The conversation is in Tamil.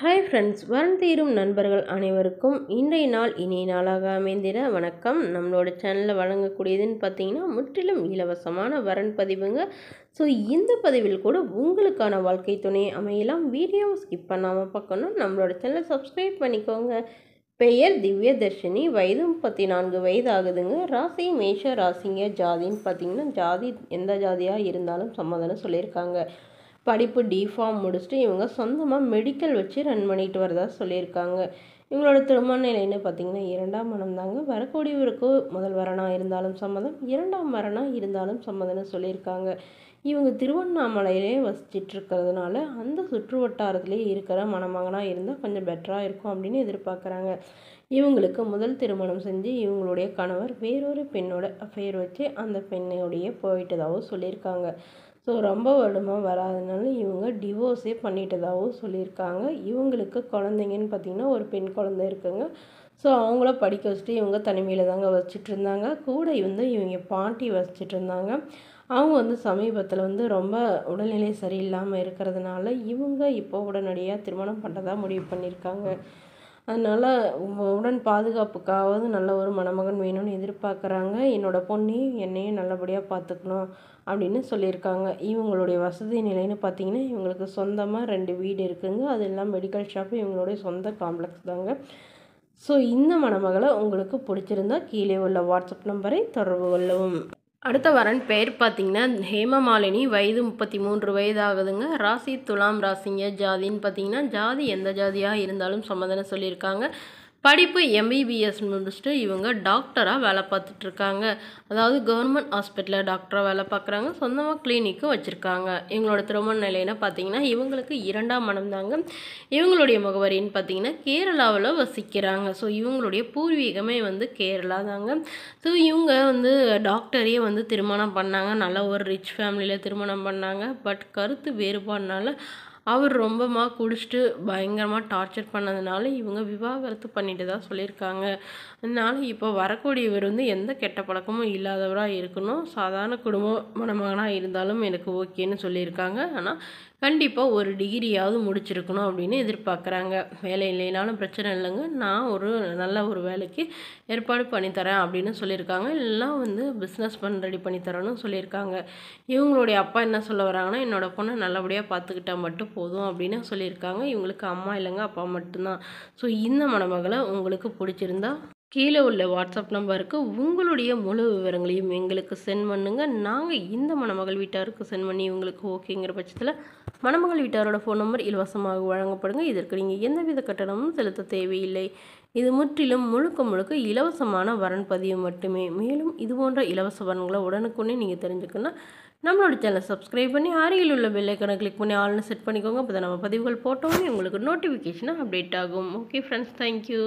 ஹாய் ஃப்ரெண்ட்ஸ் வரம் நண்பர்கள் அனைவருக்கும் இன்றைய நாள் இனிய நாளாக அமைந்திட வணக்கம் நம்மளோட சேனலில் வழங்கக்கூடியதுன்னு பார்த்தீங்கன்னா முற்றிலும் இலவசமான வரன் பதிவுங்க ஸோ இந்த பதிவில் கூட உங்களுக்கான வாழ்க்கை துணையை அமையலாம் வீடியோ ஸ்கிப் பண்ணாமல் பார்க்கணும் நம்மளோட சேனலை சப்ஸ்கிரைப் பண்ணிக்கோங்க பெயர் திவ்ய தர்ஷினி வயது முப்பத்தி நான்கு வயது ஆகுதுங்க ராசி மேஷ ராசிங்க ஜாதின்னு பார்த்தீங்கன்னா ஜாதி எந்த ஜாதியாக இருந்தாலும் சம்மதம்னு சொல்லியிருக்காங்க படிப்பு டிஃபார்ம் முடிச்சுட்டு இவங்க சொந்தமாக மெடிக்கல் வச்சு ரன் பண்ணிட்டு வரதா சொல்லியிருக்காங்க இவங்களோட திருமண நிலைன்னு பார்த்தீங்கன்னா இரண்டாம் மனம் தாங்க வரக்கூடியவருக்கு முதல் வரணா இருந்தாலும் சம்மதம் இரண்டாம் வரனாக இருந்தாலும் சம்மதம்னு சொல்லியிருக்காங்க இவங்க திருவண்ணாமலையிலே வசிச்சிட்டு இருக்கிறதுனால அந்த சுற்று வட்டாரத்திலே இருக்கிற மணமகனாக இருந்தால் கொஞ்சம் பெட்டராக இருக்கும் அப்படின்னு எதிர்பார்க்குறாங்க இவங்களுக்கு முதல் திருமணம் செஞ்சு இவங்களுடைய கணவர் வேறொரு பெண்ணோட அஃபேர் வச்சு அந்த பெண்ணுடைய போயிட்டதாகவும் சொல்லியிருக்காங்க ஸோ ரொம்ப வருடமாக வராதனால இவங்க டிவோர்ஸே பண்ணிட்டதாகவும் சொல்லியிருக்காங்க இவங்களுக்கு குழந்தைங்கன்னு பார்த்திங்கன்னா ஒரு பெண் குழந்தை இருக்குங்க ஸோ அவங்கள படிக்க வச்சுட்டு இவங்க தனிமையில் தாங்க வச்சுட்டு இருந்தாங்க கூட வந்து இவங்க பாட்டி வச்சுட்டு இருந்தாங்க அவங்க வந்து சமீபத்தில் வந்து ரொம்ப உடல்நிலை சரியில்லாமல் இருக்கிறதுனால இவங்க இப்போ உடனடியாக திருமணம் பண்ணுறதா முடிவு பண்ணியிருக்காங்க அதனால் உடன் பாதுகாப்புக்காவது நல்ல ஒரு மணமகன் வேணும்னு எதிர்பார்க்குறாங்க என்னோட பொண்ணையும் என்னையும் நல்லபடியாக பார்த்துக்கணும் அப்படின்னு சொல்லியிருக்காங்க இவங்களுடைய வசதி நிலைன்னு பார்த்தீங்கன்னா இவங்களுக்கு சொந்தமாக ரெண்டு வீடு இருக்குதுங்க அது எல்லாம் மெடிக்கல் ஷாப்பு இவங்களுடைய சொந்த காம்ப்ளெக்ஸ் தாங்க ஸோ இந்த மணமகளை உங்களுக்கு பிடிச்சிருந்தா கீழே உள்ள வாட்ஸ்அப் நம்பரை தொடர்பு கொள்ளவும் அடுத்த வரன் பெயர் பார்த்திங்கன்னா ஹேமமாலினி வயது முப்பத்தி மூன்று வயது ஆகுதுங்க ராசி துலாம் ராசிங்க ஜாதின்னு பார்த்தீங்கன்னா ஜாதி எந்த ஜாதியாக இருந்தாலும் சம்மதனை சொல்லியிருக்காங்க படிப்பு எம்பிபிஎஸ் முடிச்சுட்டு இவங்க டாக்டராக வேலை பார்த்துட்ருக்காங்க அதாவது கவர்மெண்ட் ஹாஸ்பிட்டலில் டாக்டராக வேலை பார்க்குறாங்க சொந்தமாக கிளினிக்கும் வச்சுருக்காங்க இவங்களோட திருமண நிலைன்னு பார்த்தீங்கன்னா இவங்களுக்கு இரண்டாம் மனம் தாங்க இவங்களுடைய முகவரின்னு பார்த்தீங்கன்னா கேரளாவில் வசிக்கிறாங்க ஸோ இவங்களுடைய பூர்வீகமே வந்து கேரளா தாங்க ஸோ இவங்க வந்து டாக்டரையே வந்து திருமணம் பண்ணாங்க நல்ல ஒரு ரிச் ஃபேமிலியில் திருமணம் பண்ணாங்க பட் கருத்து வேறுபாடுனால அவர் ரொம்பமாக குடிச்சிட்டு பயங்கரமாக டார்ச்சர் பண்ணதுனால இவங்க விவாகரத்து பண்ணிட்டு தான் சொல்லியிருக்காங்க அதனால் இப்போ வரக்கூடியவர் வந்து எந்த கெட்ட பழக்கமும் இல்லாதவராக இருக்கணும் சாதாரண குடும்ப மணமகனாக இருந்தாலும் எனக்கு ஓகேன்னு சொல்லியிருக்காங்க ஆனால் கண்டிப்பாக ஒரு டிகிரியாவது முடிச்சிருக்கணும் அப்படின்னு எதிர்பார்க்குறாங்க வேலை இல்லைனாலும் பிரச்சனை இல்லைங்க நான் ஒரு நல்ல ஒரு வேலைக்கு ஏற்பாடு பண்ணித்தரேன் அப்படின்னு சொல்லியிருக்காங்க எல்லாம் வந்து பிஸ்னஸ் பண்ண ரெடி பண்ணித்தரேன்னு சொல்லியிருக்காங்க இவங்களுடைய அப்பா என்ன சொல்ல வராங்கன்னா என்னோடய பொண்ணை நல்லபடியாக பார்த்துக்கிட்டா மட்டும் போதும் அப்படின்னு சொல்லியிருக்காங்க இவங்களுக்கு அம்மா இல்லைங்க அப்பா மட்டும்தான் ஸோ இந்த மணமகளை உங்களுக்கு பிடிச்சிருந்தா கீழே உள்ள வாட்ஸ்அப் நம்பருக்கு உங்களுடைய முழு விவரங்களையும் எங்களுக்கு சென்ட் பண்ணுங்கள் நாங்கள் இந்த மணமகள் வீட்டாருக்கு சென்ட் பண்ணி உங்களுக்கு ஓகேங்கிற பட்சத்தில் மணமகள் வீட்டாரோட ஃபோன் நம்பர் இலவசமாக வழங்கப்படுங்க இதற்கு நீங்கள் எந்தவித கட்டணமும் செலுத்த தேவையில்லை இது முற்றிலும் முழுக்க முழுக்க இலவசமான வரன் பதிவு மட்டுமே மேலும் இது போன்ற இலவச வரன்களை உடனுக்குன்னே நீங்கள் தெரிஞ்சுக்கணும்னா நம்மளோட சேனலை சப்ஸ்கிரைப் பண்ணி அருகில் உள்ள பெல்லைக்கனை கிளிக் பண்ணி ஆள்னு செட் பண்ணிக்கோங்க அப்போ நம்ம பதிவுகள் போட்டோன்னே உங்களுக்கு நோட்டிஃபிகேஷனாக அப்டேட் ஆகும் ஓகே ஃப்ரெண்ட்ஸ் தேங்க்யூ